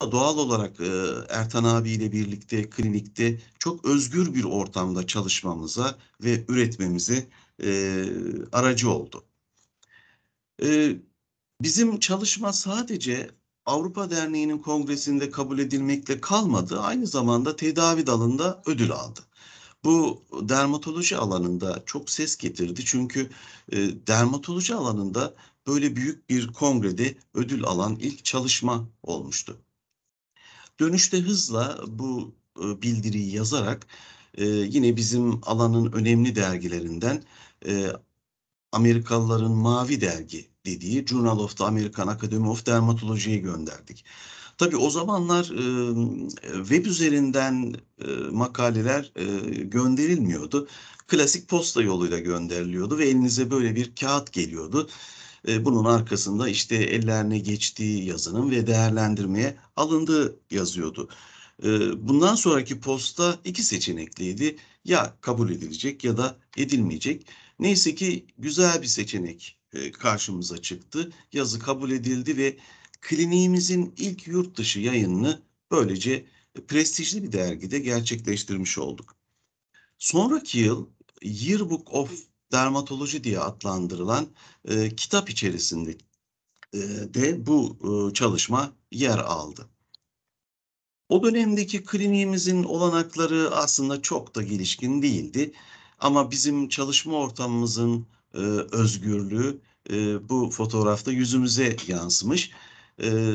doğal olarak e, Ertan abiyle birlikte klinikte çok özgür bir ortamda çalışmamıza ve üretmemize aracı oldu. bizim çalışma sadece Avrupa Derneği'nin kongresinde kabul edilmekle kalmadı. Aynı zamanda tedavi dalında ödül aldı. Bu dermatoloji alanında çok ses getirdi. Çünkü dermatoloji alanında böyle büyük bir kongrede ödül alan ilk çalışma olmuştu. Dönüşte hızla bu e, bildiriyi yazarak e, yine bizim alanın önemli dergilerinden e, Amerikalıların Mavi Dergi dediği Journal of the American Academy of Dermatology'ye gönderdik. Tabii o zamanlar e, web üzerinden e, makaleler e, gönderilmiyordu. Klasik posta yoluyla gönderiliyordu ve elinize böyle bir kağıt geliyordu. E, bunun arkasında işte ellerine geçtiği yazının ve değerlendirmeye alındığı yazıyordu. E, bundan sonraki posta iki seçenekliydi. Ya kabul edilecek ya da edilmeyecek. Neyse ki güzel bir seçenek e, karşımıza çıktı. Yazı kabul edildi ve kliniğimizin ilk yurt dışı yayınını böylece prestijli bir dergide gerçekleştirmiş olduk. Sonraki yıl Yearbook of dermatoloji diye adlandırılan e, kitap içerisinde e, de bu e, çalışma yer aldı. O dönemdeki kliniğimizin olanakları aslında çok da gelişkin değildi. Ama bizim çalışma ortamımızın e, özgürlüğü e, bu fotoğrafta yüzümüze yansımış. E,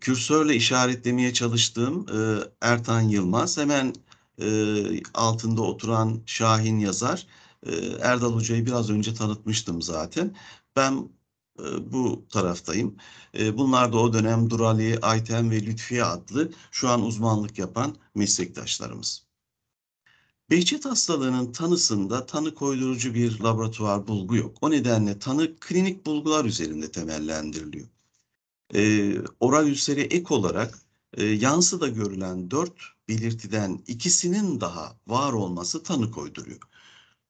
kürsörle işaretlemeye çalıştığım e, Ertan Yılmaz hemen e, altında oturan Şahin Yazar ee, Erdal Hoca'yı biraz önce tanıtmıştım zaten. Ben e, bu taraftayım. E, bunlar da o dönem Durali, Ayten ve Lütfiye adlı şu an uzmanlık yapan meslektaşlarımız. Behçet hastalığının tanısında tanı koydurucu bir laboratuvar bulgu yok. O nedenle tanı klinik bulgular üzerinde temellendiriliyor. E, oral ülseri ek olarak yansıda görülen dört belirtiden ikisinin daha var olması tanı koyduruyor.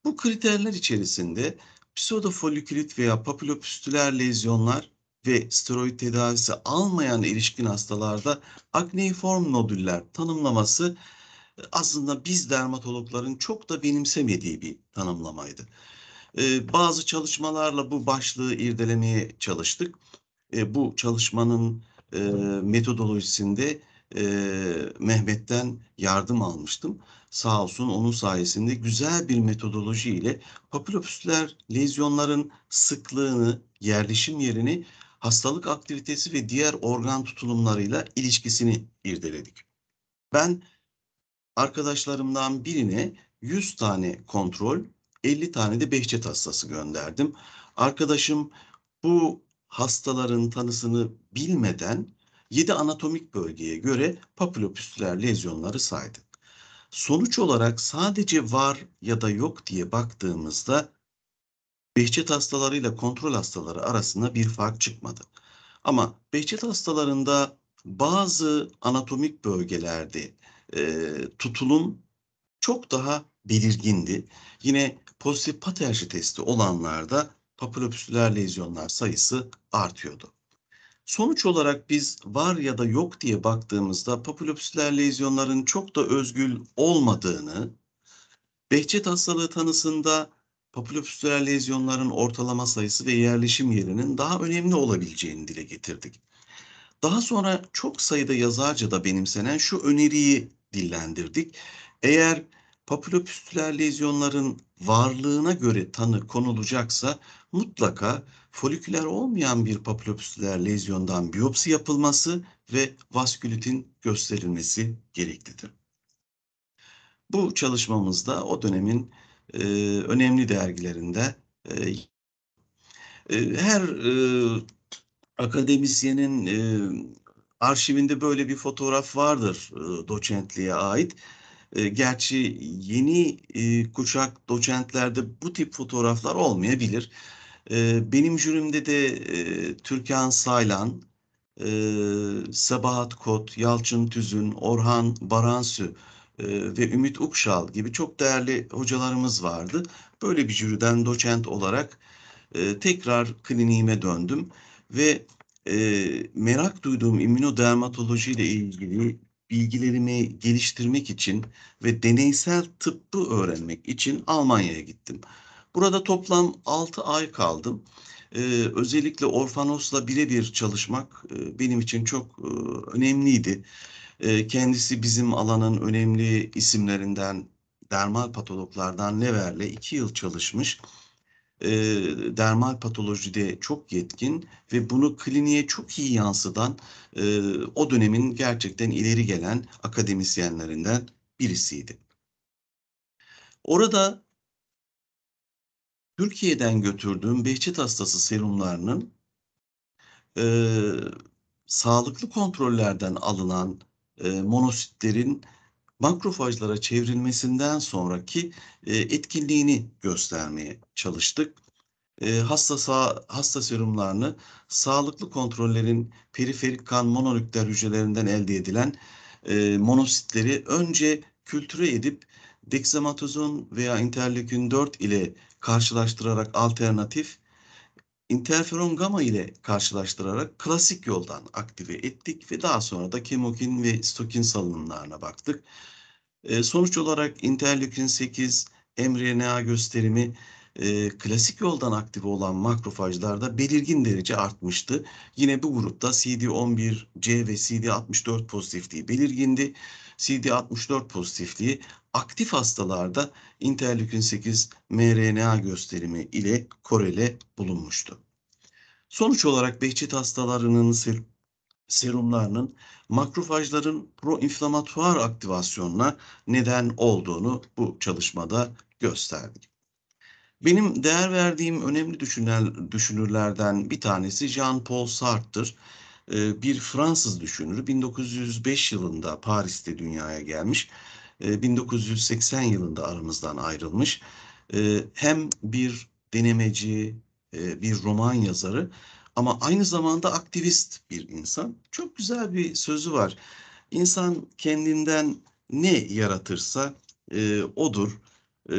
Bu kriterler içerisinde pseudofolikülit veya papilopüstüler lezyonlar ve steroid tedavisi almayan ilişkin hastalarda akneiform nodüller tanımlaması e, aslında biz dermatologların çok da benimsemediği bir tanımlamaydı. Ee, bazı çalışmalarla bu başlığı irdelemeye çalıştık. Ee, bu çalışmanın e, metodolojisinde e, Mehmet'ten yardım almıştım. Sağ olsun onun sayesinde güzel bir metodoloji ile papilopüsler lezyonların sıklığını, yerleşim yerini, hastalık aktivitesi ve diğer organ tutulumlarıyla ilişkisini irdeledik. Ben arkadaşlarımdan birine 100 tane kontrol, 50 tane de behçet hastası gönderdim. Arkadaşım bu hastaların tanısını bilmeden 7 anatomik bölgeye göre papilopüstüler lezyonları saydık. Sonuç olarak sadece var ya da yok diye baktığımızda Behçet hastalarıyla kontrol hastaları arasında bir fark çıkmadı. Ama Behçet hastalarında bazı anatomik bölgelerde e, tutulum çok daha belirgindi. Yine pozitif paterji testi olanlarda papilopüstüler lezyonlar sayısı artıyordu. Sonuç olarak biz var ya da yok diye baktığımızda papilopsüler lezyonların çok da özgül olmadığını, Behçet hastalığı tanısında papilopsüler lezyonların ortalama sayısı ve yerleşim yerinin daha önemli olabileceğini dile getirdik. Daha sonra çok sayıda yazarca da benimsenen şu öneriyi dillendirdik. Eğer papilopüstüler lezyonların varlığına göre tanı konulacaksa mutlaka foliküler olmayan bir papilopüstüler lezyondan biyopsi yapılması ve vaskülitin gösterilmesi gereklidir. Bu çalışmamızda o dönemin e, önemli dergilerinde e, e, her e, akademisyenin e, arşivinde böyle bir fotoğraf vardır e, doçentliğe ait. E, gerçi yeni e, kuşak doçentlerde bu tip fotoğraflar olmayabilir. E, benim jürimde de Türkan Saylan, e, Sabahat Kot, Yalçın Tüzün, Orhan Baransü ve Ümit Ukşal gibi çok değerli hocalarımız vardı. Böyle bir jüriden doçent olarak tekrar kliniğime döndüm ve merak duyduğum immünodermatoloji ile ilgili bilgilerimi geliştirmek için ve deneysel tıbbı öğrenmek için Almanya'ya gittim. Burada toplam 6 ay kaldım. Ee, özellikle Orfanos'la birebir çalışmak e, benim için çok e, önemliydi. E, kendisi bizim alanın önemli isimlerinden, dermal patologlardan Neverle iki yıl çalışmış e, dermal patolojide çok yetkin ve bunu kliniğe çok iyi yansıdan e, o dönemin gerçekten ileri gelen akademisyenlerinden birisiydi. Orada Türkiye'den götürdüğüm behçet hastası serumlarının e, sağlıklı kontrollerden alınan e, monositlerin makrofajlara çevrilmesinden sonraki e, etkinliğini göstermeye çalıştık. E, hasta sağ, hasta serumlarını sağlıklı kontrollerin periferik kan monolükter hücrelerinden elde edilen e, monositleri önce kültüre edip dexamatozon veya interleukin 4 ile karşılaştırarak alternatif interferon gamma ile karşılaştırarak klasik yoldan aktive ettik ve daha sonra da kemokin ve stokin salınımlarına baktık. Ee, sonuç olarak interleukin 8 mRNA gösterimi e, klasik yoldan aktive olan makrofajlarda belirgin derece artmıştı. Yine bu grupta CD11C ve CD64 pozitifliği belirgindi. CD64 pozitifliği aktif hastalarda interleukin 8 mRNA gösterimi ile korele bulunmuştu. Sonuç olarak behçet hastalarının ser serumlarının makrofajların proinflamatuar aktivasyonuna neden olduğunu bu çalışmada gösterdik. Benim değer verdiğim önemli düşünür, düşünürlerden bir tanesi Jean-Paul Sartre'dır. Ee, bir Fransız düşünürü 1905 yılında Paris'te dünyaya gelmiş. 1980 ee, yılında aramızdan ayrılmış. Ee, hem bir denemeci, e, bir roman yazarı ama aynı zamanda aktivist bir insan. Çok güzel bir sözü var. İnsan kendinden ne yaratırsa e, odur. E,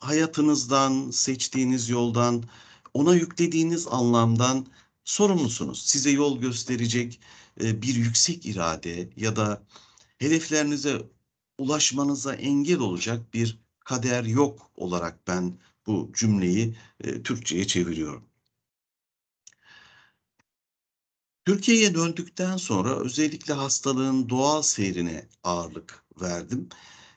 hayatınızdan, seçtiğiniz yoldan, ona yüklediğiniz anlamdan sorumlusunuz. Size yol gösterecek e, bir yüksek irade ya da hedeflerinize ulaşmanıza engel olacak bir kader yok olarak ben bu cümleyi e, Türkçe'ye çeviriyorum. Türkiye'ye döndükten sonra özellikle hastalığın doğal seyrine ağırlık verdim.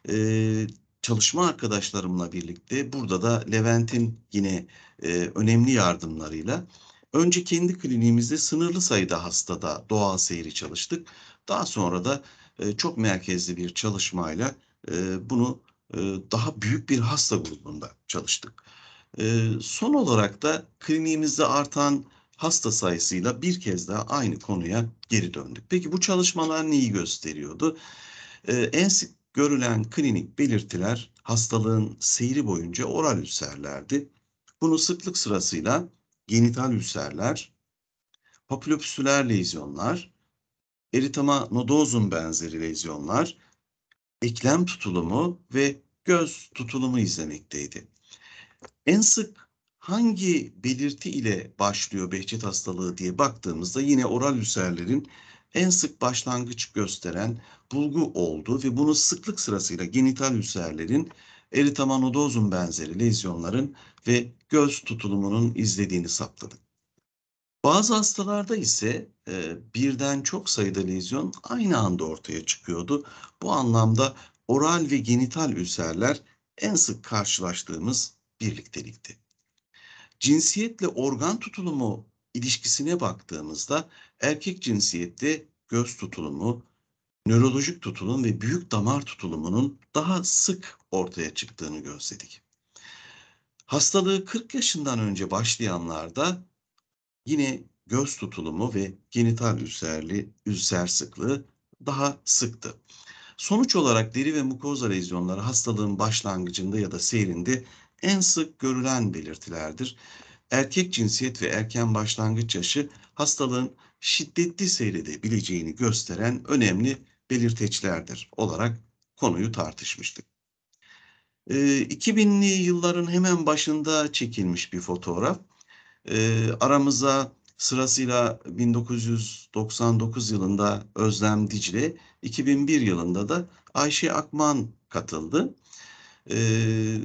Ee, çalışma arkadaşlarımla birlikte burada da Levent'in yine e, önemli yardımlarıyla önce kendi kliniğimizde sınırlı sayıda hastada doğal seyri çalıştık. Daha sonra da çok merkezli bir çalışmayla e, bunu daha büyük bir hasta grubunda çalıştık. son olarak da kliniğimizde artan hasta sayısıyla bir kez daha aynı konuya geri döndük. Peki bu çalışmalar neyi gösteriyordu? en sık görülen klinik belirtiler hastalığın seyri boyunca oral ülserlerdi. Bunu sıklık sırasıyla genital ülserler, papilopüsüler lezyonlar, eritema nodozum benzeri lezyonlar, eklem tutulumu ve göz tutulumu izlemekteydi. En sık hangi belirti ile başlıyor Behçet hastalığı diye baktığımızda yine oral ülserlerin en sık başlangıç gösteren bulgu oldu ve bunu sıklık sırasıyla genital eritema eritamanoidozum benzeri lezyonların ve göz tutulumunun izlediğini saptadık. Bazı hastalarda ise e, birden çok sayıda lezyon aynı anda ortaya çıkıyordu. Bu anlamda oral ve genital ülserler en sık karşılaştığımız birliktelikti. Cinsiyetle organ tutulumu ilişkisine baktığımızda erkek cinsiyette göz tutulumu, nörolojik tutulum ve büyük damar tutulumunun daha sık ortaya çıktığını gözledik. Hastalığı 40 yaşından önce başlayanlarda yine göz tutulumu ve genital üzerli ülser sıklığı daha sıktı. Sonuç olarak deri ve mukoza lezyonları hastalığın başlangıcında ya da seyrinde en sık görülen belirtilerdir. Erkek cinsiyet ve erken başlangıç yaşı hastalığın şiddetli seyredebileceğini gösteren önemli belirteçlerdir olarak konuyu tartışmıştık. 2000'li ee, yılların hemen başında çekilmiş bir fotoğraf. Ee, aramıza Sırasıyla 1999 yılında Özlem Dicle, 2001 yılında da Ayşe Akman katıldı. Ee,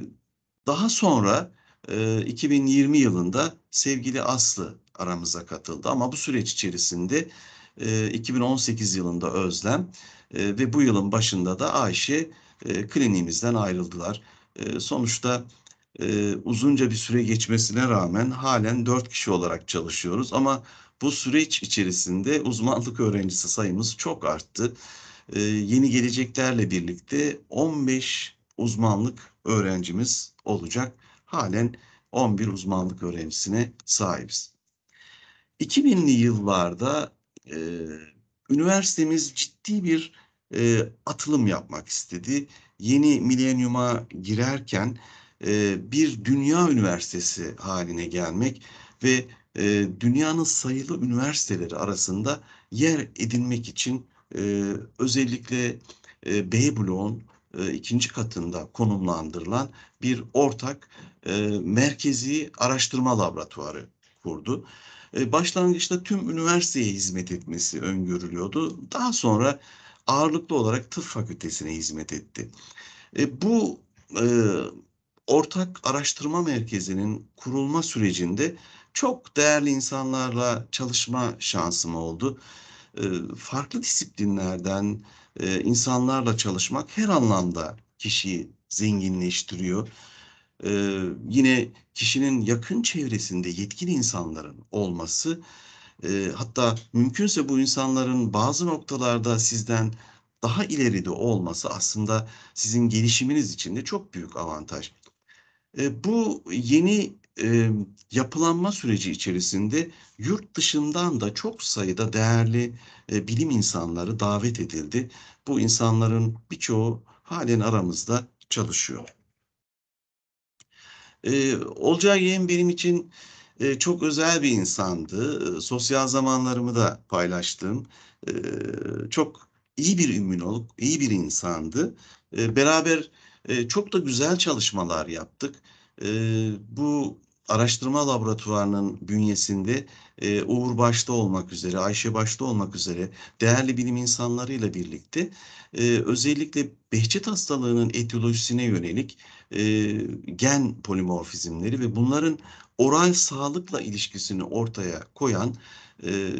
daha sonra e, 2020 yılında sevgili Aslı aramıza katıldı ama bu süreç içerisinde e, 2018 yılında Özlem e, ve bu yılın başında da Ayşe e, kliniğimizden ayrıldılar. E, sonuçta e, uzunca bir süre geçmesine rağmen halen dört kişi olarak çalışıyoruz. Ama bu süreç içerisinde uzmanlık öğrencisi sayımız çok arttı. E, yeni geleceklerle birlikte 15 uzmanlık öğrencimiz olacak. Halen 11 uzmanlık öğrencisine sahibiz. 2000'li yıllarda e, üniversitemiz ciddi bir e, atılım yapmak istedi. Yeni milenyuma girerken e, bir dünya üniversitesi haline gelmek ve e, dünyanın sayılı üniversiteleri arasında yer edinmek için e, özellikle e, B bloğun ikinci katında konumlandırılan bir ortak merkezi araştırma laboratuvarı kurdu. başlangıçta tüm üniversiteye hizmet etmesi öngörülüyordu. Daha sonra ağırlıklı olarak tıp fakültesine hizmet etti. bu ortak araştırma merkezinin kurulma sürecinde çok değerli insanlarla çalışma şansım oldu. Ee, farklı disiplinlerden e, insanlarla çalışmak her anlamda kişiyi zenginleştiriyor. Ee, yine kişinin yakın çevresinde yetkin insanların olması, e, hatta mümkünse bu insanların bazı noktalarda sizden daha ileride olması aslında sizin gelişiminiz için de çok büyük avantaj. E, bu yeni e, yapılanma süreci içerisinde yurt dışından da çok sayıda değerli e, bilim insanları davet edildi. Bu insanların birçoğu halen aramızda çalışıyor. Olcay Yeğen benim için çok özel bir insandı. sosyal zamanlarımı da paylaştım. çok iyi bir ümünolog, iyi bir insandı. E, beraber çok da güzel çalışmalar yaptık. E, bu araştırma laboratuvarının bünyesinde e, Uğur başta olmak üzere, Ayşe başta olmak üzere değerli bilim insanlarıyla birlikte e, özellikle Behçet hastalığının etiyolojisine yönelik e, gen polimorfizmleri ve bunların oral sağlıkla ilişkisini ortaya koyan e,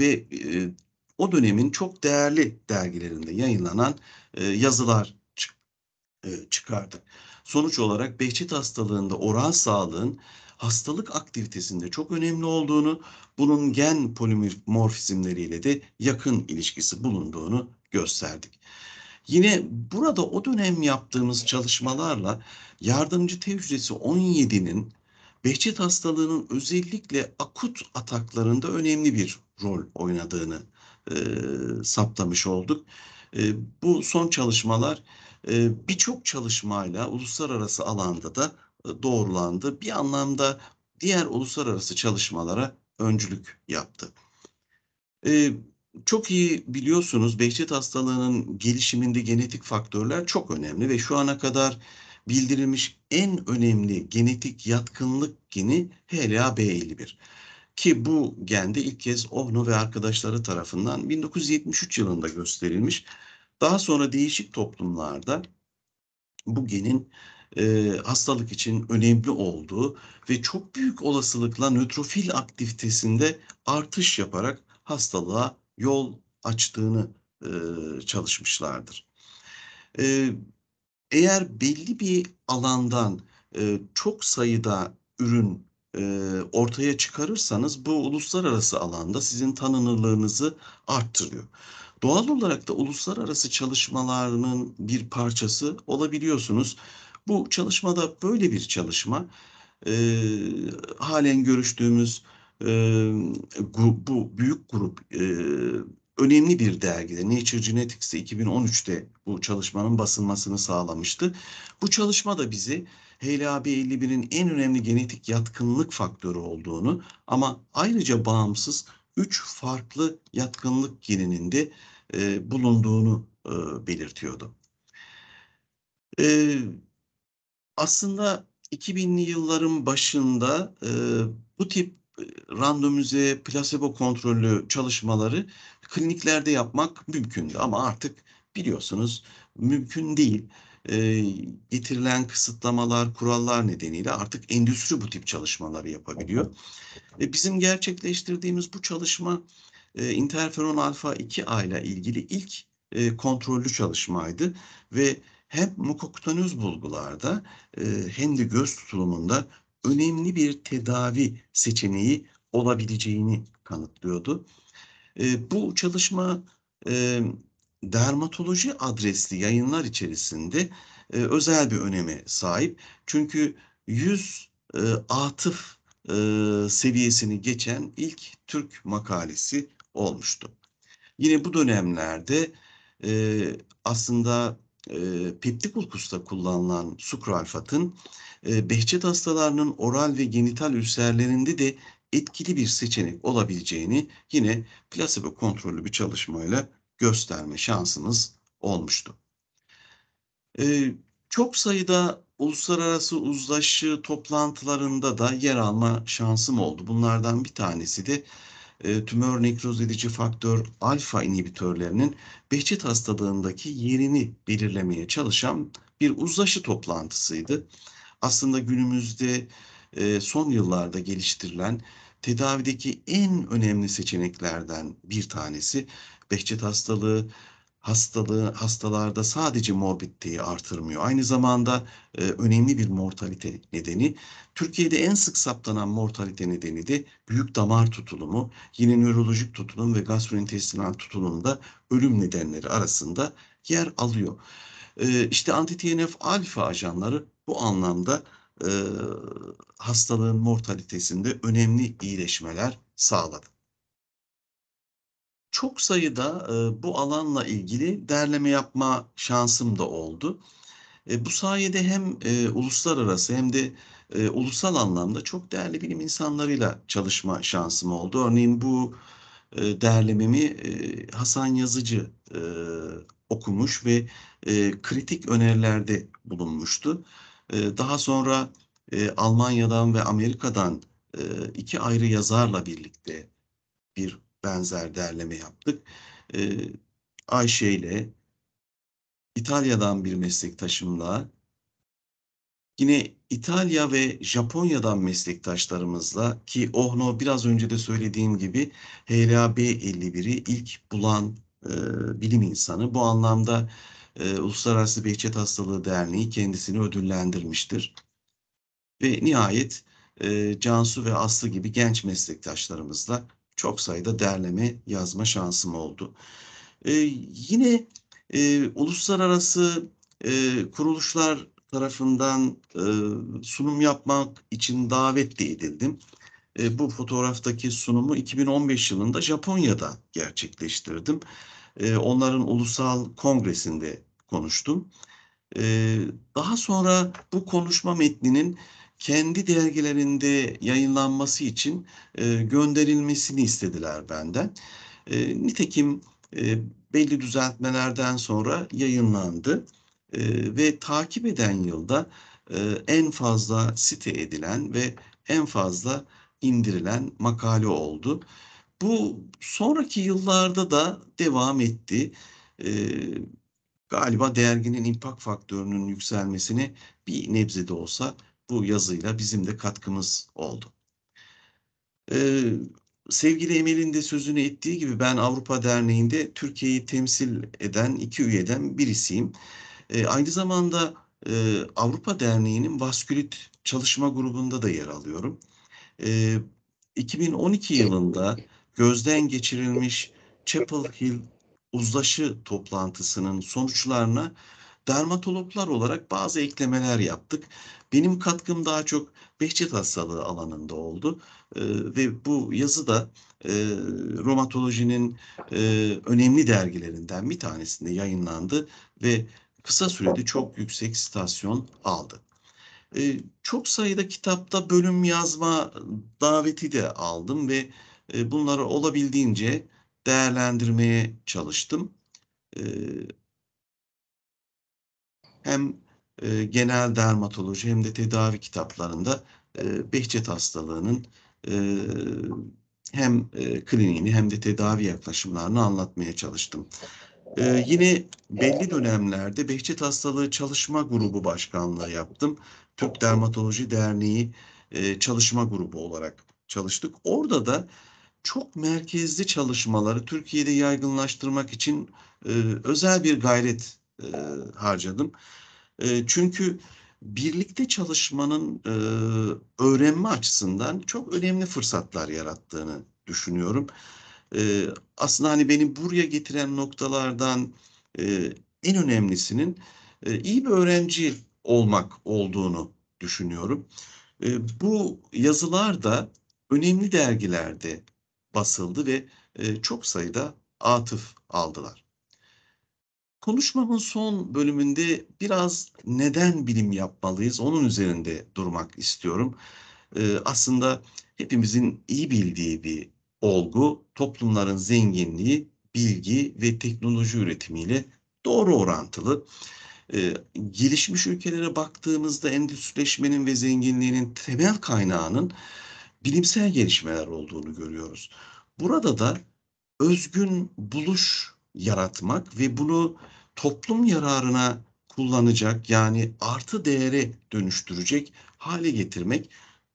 ve e, o dönemin çok değerli dergilerinde yayınlanan e, yazılar e, çıkardık. Sonuç olarak Behçet hastalığında oral sağlığın hastalık aktivitesinde çok önemli olduğunu, bunun gen polimorfizmleriyle de yakın ilişkisi bulunduğunu gösterdik. Yine burada o dönem yaptığımız çalışmalarla yardımcı T hücresi 17'nin Behçet hastalığının özellikle akut ataklarında önemli bir rol oynadığını e, saptamış olduk. E, bu son çalışmalar e, birçok çalışmayla uluslararası alanda da e, doğrulandı. Bir anlamda diğer uluslararası çalışmalara öncülük yaptı. çok iyi biliyorsunuz Behçet hastalığının gelişiminde genetik faktörler çok önemli ve şu ana kadar bildirilmiş en önemli genetik yatkınlık geni HLA-B51. Ki bu gende ilk kez Ohno ve arkadaşları tarafından 1973 yılında gösterilmiş daha sonra değişik toplumlarda bu genin e, hastalık için önemli olduğu ve çok büyük olasılıkla nötrofil aktivitesinde artış yaparak hastalığa yol açtığını e, çalışmışlardır. E, eğer belli bir alandan e, çok sayıda ürün e, ortaya çıkarırsanız bu uluslararası alanda sizin tanınırlığınızı arttırıyor. Doğal olarak da uluslararası çalışmalarının bir parçası olabiliyorsunuz. Bu çalışmada böyle bir çalışma e, halen görüştüğümüz e, bu, bu büyük grup e, önemli bir dergide Nature Genetics'te 2013'te bu çalışmanın basılmasını sağlamıştı. Bu çalışma da bizi HLA B 51'in en önemli genetik yatkınlık faktörü olduğunu ama ayrıca bağımsız 3 farklı yatkınlık geninin de e, bulunduğunu e, belirtiyordu. E, aslında 2000'li yılların başında bu tip randomize plasebo kontrollü çalışmaları kliniklerde yapmak mümkündü ama artık biliyorsunuz mümkün değil. E, getirilen kısıtlamalar, kurallar nedeniyle artık endüstri bu tip çalışmaları yapabiliyor. E, bizim gerçekleştirdiğimiz bu çalışma e, interferon alfa 2A ile ilgili ilk e, kontrollü çalışmaydı ve hem Mukokutanöz bulgularda e, hem de göz tutulumunda önemli bir tedavi seçeneği olabileceğini kanıtlıyordu. E, bu çalışma e, dermatoloji adresli yayınlar içerisinde e, özel bir öneme sahip. Çünkü 100 e, atıf e, seviyesini geçen ilk Türk makalesi olmuştu. Yine bu dönemlerde e, aslında e, peptikulkusta kullanılan sukralfatın e, behçet hastalarının oral ve genital ülserlerinde de etkili bir seçenek olabileceğini yine plasebo kontrollü bir çalışmayla gösterme şansımız olmuştu. E, çok sayıda uluslararası uzlaşı toplantılarında da yer alma şansım oldu. Bunlardan bir tanesi de e, tümör nekroz edici faktör alfa inhibitörlerinin Behçet hastalığındaki yerini belirlemeye çalışan bir uzlaşı toplantısıydı. Aslında günümüzde e, son yıllarda geliştirilen tedavideki en önemli seçeneklerden bir tanesi Behçet hastalığı hastalığı hastalarda sadece morbidliği artırmıyor. Aynı zamanda e, önemli bir mortalite nedeni. Türkiye'de en sık saptanan mortalite nedeni de büyük damar tutulumu, yine nörolojik tutulum ve gastrointestinal tutulumda ölüm nedenleri arasında yer alıyor. E, işte anti-TNF alfa ajanları bu anlamda e, hastalığın mortalitesinde önemli iyileşmeler sağladı çok sayıda e, bu alanla ilgili derleme yapma şansım da oldu. E, bu sayede hem e, uluslararası hem de e, ulusal anlamda çok değerli bilim insanlarıyla çalışma şansım oldu. Örneğin bu e, derlememi e, Hasan Yazıcı e, okumuş ve e, kritik önerilerde bulunmuştu. E, daha sonra e, Almanya'dan ve Amerika'dan e, iki ayrı yazarla birlikte bir benzer derleme yaptık. E, Ayşe ile İtalya'dan bir meslektaşımla yine İtalya ve Japonya'dan meslektaşlarımızla ki Ohno biraz önce de söylediğim gibi b 51'i ilk bulan e, bilim insanı. Bu anlamda e, Uluslararası Behçet Hastalığı Derneği kendisini ödüllendirmiştir. Ve nihayet e, Cansu ve Aslı gibi genç meslektaşlarımızla çok sayıda derleme yazma şansım oldu. E, yine e, uluslararası e, kuruluşlar tarafından e, sunum yapmak için davet de edildim. E, bu fotoğraftaki sunumu 2015 yılında Japonya'da gerçekleştirdim. E, onların ulusal kongresinde konuştum. E, daha sonra bu konuşma metninin kendi dergilerinde yayınlanması için e, gönderilmesini istediler benden. E, nitekim e, belli düzeltmelerden sonra yayınlandı e, ve takip eden yılda e, en fazla site edilen ve en fazla indirilen makale oldu. Bu sonraki yıllarda da devam etti. E, galiba derginin impact faktörünün yükselmesini bir nebze de olsa bu yazıyla bizim de katkımız oldu. Ee, sevgili Emel'in de sözünü ettiği gibi ben Avrupa Derneği'nde Türkiye'yi temsil eden iki üyeden birisiyim. Ee, aynı zamanda e, Avrupa Derneği'nin vaskülit çalışma grubunda da yer alıyorum. Ee, 2012 yılında gözden geçirilmiş Chapel Hill uzlaşı toplantısının sonuçlarına dermatologlar olarak bazı eklemeler yaptık. Benim katkım daha çok Behçet hastalığı alanında oldu e, ve bu yazı da e, romatolojinin e, önemli dergilerinden bir tanesinde yayınlandı ve kısa sürede çok yüksek stasyon aldı. E, çok sayıda kitapta bölüm yazma daveti de aldım ve e, bunları olabildiğince değerlendirmeye çalıştım. E, hem e, genel dermatoloji hem de tedavi kitaplarında e, Behçet hastalığının e, hem e, kliniğini hem de tedavi yaklaşımlarını anlatmaya çalıştım. E, yine belli dönemlerde Behçet Hastalığı Çalışma Grubu Başkanlığı yaptım. Türk Dermatoloji Derneği e, çalışma grubu olarak çalıştık. Orada da çok merkezli çalışmaları Türkiye'de yaygınlaştırmak için e, özel bir gayret e, harcadım. E, çünkü birlikte çalışmanın e, öğrenme açısından çok önemli fırsatlar yarattığını düşünüyorum. E, aslında hani beni buraya getiren noktalardan e, en önemlisinin e, iyi bir öğrenci olmak olduğunu düşünüyorum. E, bu yazılar da önemli dergilerde basıldı ve e, çok sayıda atıf aldılar. Konuşmamın son bölümünde biraz neden bilim yapmalıyız onun üzerinde durmak istiyorum. Ee, aslında hepimizin iyi bildiği bir olgu toplumların zenginliği, bilgi ve teknoloji üretimiyle doğru orantılı. Ee, gelişmiş ülkelere baktığımızda endüstrileşmenin ve zenginliğinin temel kaynağının bilimsel gelişmeler olduğunu görüyoruz. Burada da özgün buluş yaratmak ve bunu toplum yararına kullanacak yani artı değeri dönüştürecek hale getirmek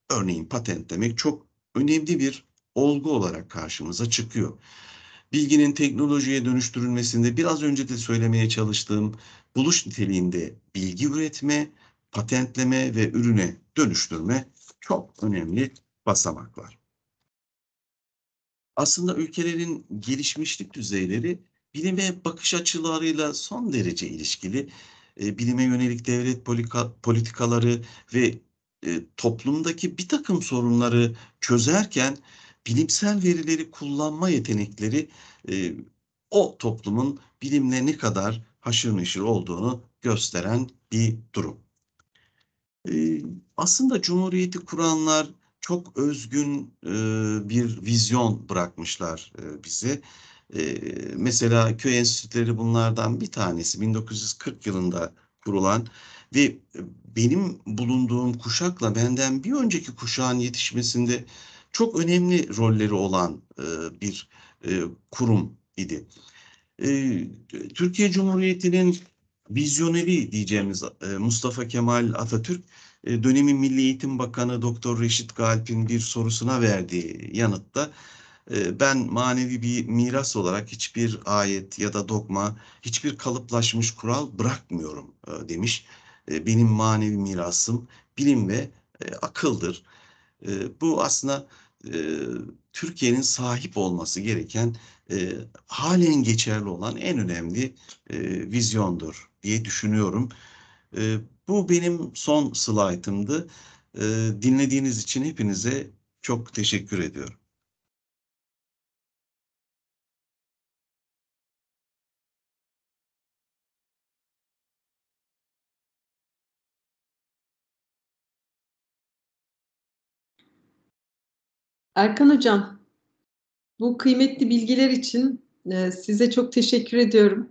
örneğin patentlemek çok önemli bir olgu olarak karşımıza çıkıyor. Bilginin teknolojiye dönüştürülmesinde biraz önce de söylemeye çalıştığım buluş niteliğinde bilgi üretme, patentleme ve ürüne dönüştürme çok önemli basamaklar. Aslında ülkelerin gelişmişlik düzeyleri bilime bakış açılarıyla son derece ilişkili. E, bilime yönelik devlet politikaları ve e, toplumdaki bir takım sorunları çözerken bilimsel verileri kullanma yetenekleri e, o toplumun bilimle ne kadar haşır neşir olduğunu gösteren bir durum. E, aslında Cumhuriyeti kuranlar çok özgün e, bir vizyon bırakmışlar e, bize mesela köy enstitüleri bunlardan bir tanesi 1940 yılında kurulan ve benim bulunduğum kuşakla benden bir önceki kuşağın yetişmesinde çok önemli rolleri olan bir kurum idi. Türkiye Cumhuriyeti'nin vizyoneri diyeceğimiz Mustafa Kemal Atatürk e, dönemin Milli Eğitim Bakanı Doktor Reşit Galp'in bir sorusuna verdiği yanıtta ee, ben manevi bir miras olarak hiçbir ayet ya da dogma, hiçbir kalıplaşmış kural bırakmıyorum e, demiş. Ee, benim manevi mirasım bilim ve e, akıldır. Ee, bu aslında e, Türkiye'nin sahip olması gereken, halen geçerli olan en önemli vizyondur diye düşünüyorum. Bu benim son slaytımdı. Dinlediğiniz için hepinize çok teşekkür ediyorum. Erkan Hocam, bu kıymetli bilgiler için e, size çok teşekkür ediyorum.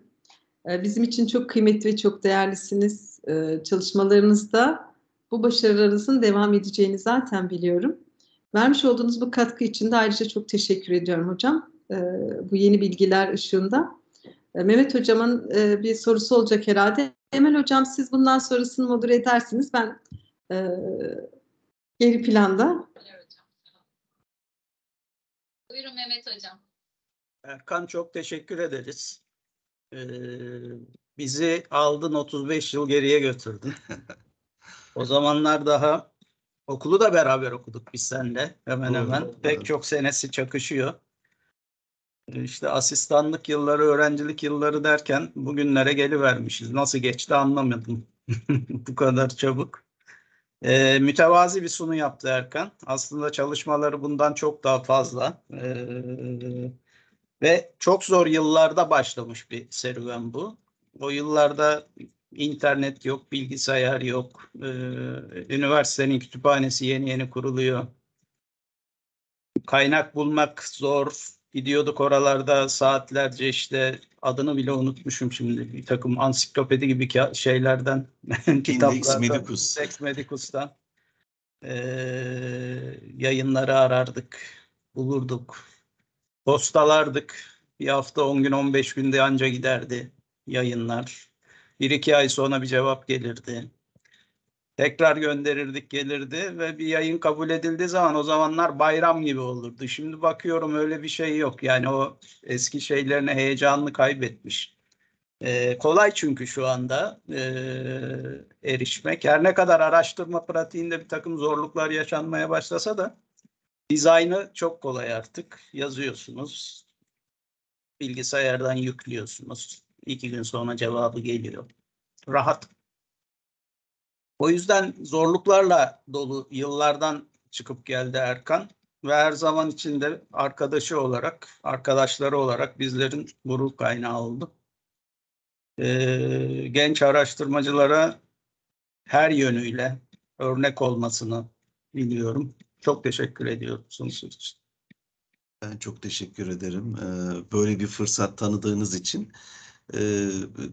E, bizim için çok kıymetli ve çok değerlisiniz e, çalışmalarınızda. Bu başarılarınızın devam edeceğini zaten biliyorum. Vermiş olduğunuz bu katkı için de ayrıca çok teşekkür ediyorum hocam. Bu yeni bilgiler ışığında. Mehmet hocamın bir sorusu olacak herhalde. Emel hocam siz bundan sonrasını modüle edersiniz. Ben geri planda Buyurun Mehmet Hocam. Erkan çok teşekkür ederiz. Ee, bizi aldın 35 yıl geriye götürdün. o zamanlar daha okulu da beraber okuduk biz senle hemen hemen. Doğru, Pek çok senesi çakışıyor. Ee, işte asistanlık yılları, öğrencilik yılları derken bugünlere gelivermişiz. Nasıl geçti anlamadım. Bu kadar çabuk. E, mütevazi bir sunu yaptı Erkan. Aslında çalışmaları bundan çok daha fazla. E, ve çok zor yıllarda başlamış bir serüven bu. O yıllarda internet yok, bilgisayar yok, e, üniversitenin kütüphanesi yeni yeni kuruluyor. Kaynak bulmak zor, Gidiyorduk oralarda saatlerce işte adını bile unutmuşum şimdi bir takım ansiklopedi gibi şeylerden kitaplardan. Index Medicus. Index yayınları arardık, bulurduk, postalardık. Bir hafta 10 gün 15 günde anca giderdi yayınlar. Bir iki ay sonra bir cevap gelirdi tekrar gönderirdik gelirdi ve bir yayın kabul edildiği zaman o zamanlar bayram gibi olurdu. Şimdi bakıyorum öyle bir şey yok. Yani o eski şeylerine heyecanını kaybetmiş. Ee, kolay çünkü şu anda e, erişmek. Her ne kadar araştırma pratiğinde bir takım zorluklar yaşanmaya başlasa da dizaynı çok kolay artık. Yazıyorsunuz, bilgisayardan yüklüyorsunuz. İki gün sonra cevabı geliyor. Rahat o yüzden zorluklarla dolu yıllardan çıkıp geldi Erkan ve her zaman içinde arkadaşı olarak, arkadaşları olarak bizlerin gurur kaynağı oldu. Ee, genç araştırmacılara her yönüyle örnek olmasını biliyorum. Çok teşekkür ediyorum sunuz için. Ben çok teşekkür ederim. Ee, böyle bir fırsat tanıdığınız için e,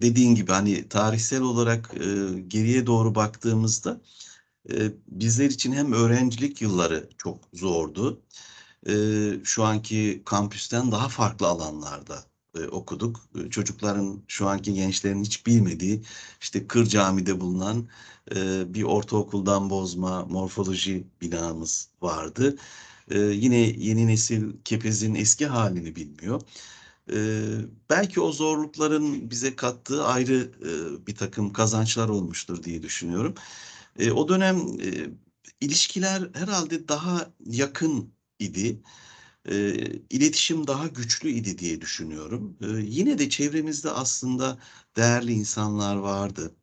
dediğin gibi hani tarihsel olarak e, geriye doğru baktığımızda e, bizler için hem öğrencilik yılları çok zordu. E, şu anki kampüsten daha farklı alanlarda e, okuduk. E, çocukların şu anki gençlerin hiç bilmediği işte Kır Cami'de bulunan e, bir ortaokuldan bozma morfoloji binamız vardı. E, yine yeni nesil Kepez'in eski halini bilmiyor. Ee, belki o zorlukların bize kattığı ayrı e, bir takım kazançlar olmuştur diye düşünüyorum. E, o dönem e, ilişkiler herhalde daha yakın idi. E, iletişim daha güçlü idi diye düşünüyorum. E, yine de çevremizde aslında değerli insanlar vardı.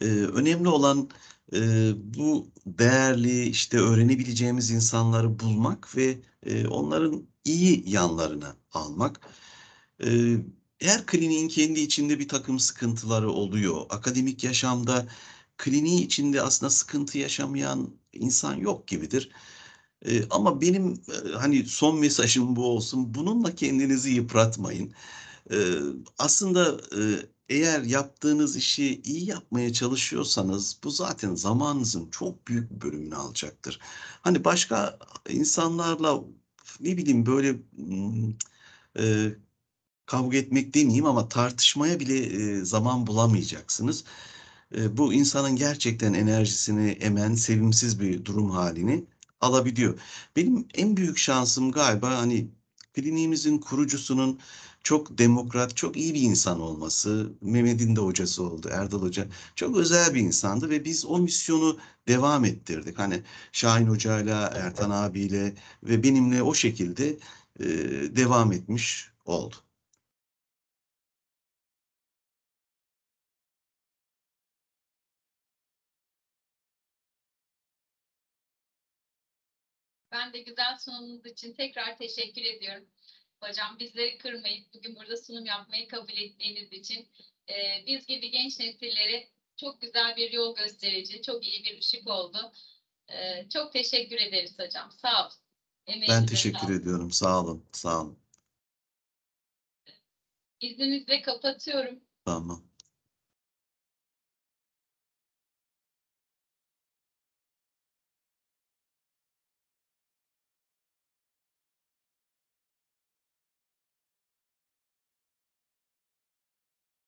E, önemli olan e, bu değerli işte öğrenebileceğimiz insanları bulmak ve e, onların iyi yanlarını almak. Ee, eğer kliniğin kendi içinde bir takım sıkıntıları oluyor, akademik yaşamda kliniği içinde aslında sıkıntı yaşamayan insan yok gibidir. Ee, ama benim e, hani son mesajım bu olsun, bununla kendinizi yıpratmayın. Ee, aslında e, eğer yaptığınız işi iyi yapmaya çalışıyorsanız bu zaten zamanınızın çok büyük bir bölümünü alacaktır. Hani başka insanlarla ne bileyim böyle e, kavga etmek demeyeyim ama tartışmaya bile e, zaman bulamayacaksınız. E, bu insanın gerçekten enerjisini emen sevimsiz bir durum halini alabiliyor. Benim en büyük şansım galiba hani kliniğimizin kurucusunun çok demokrat, çok iyi bir insan olması, Mehmet'in de hocası oldu, Erdal Hoca çok özel bir insandı ve biz o misyonu devam ettirdik. Hani Şahin Hoca'yla, Ertan abiyle ve benimle o şekilde e, devam etmiş oldu. Ben de güzel sunumunuz için tekrar teşekkür ediyorum. Hocam bizleri kırmayıp bugün burada sunum yapmayı kabul ettiğiniz için e, biz gibi genç nesillere çok güzel bir yol gösterici, çok iyi bir ışık oldu. E, çok teşekkür ederiz hocam. Sağ olun. ben teşekkür sağ ediyorum. Sağ olun. Sağ olun. İzninizle kapatıyorum. Tamam.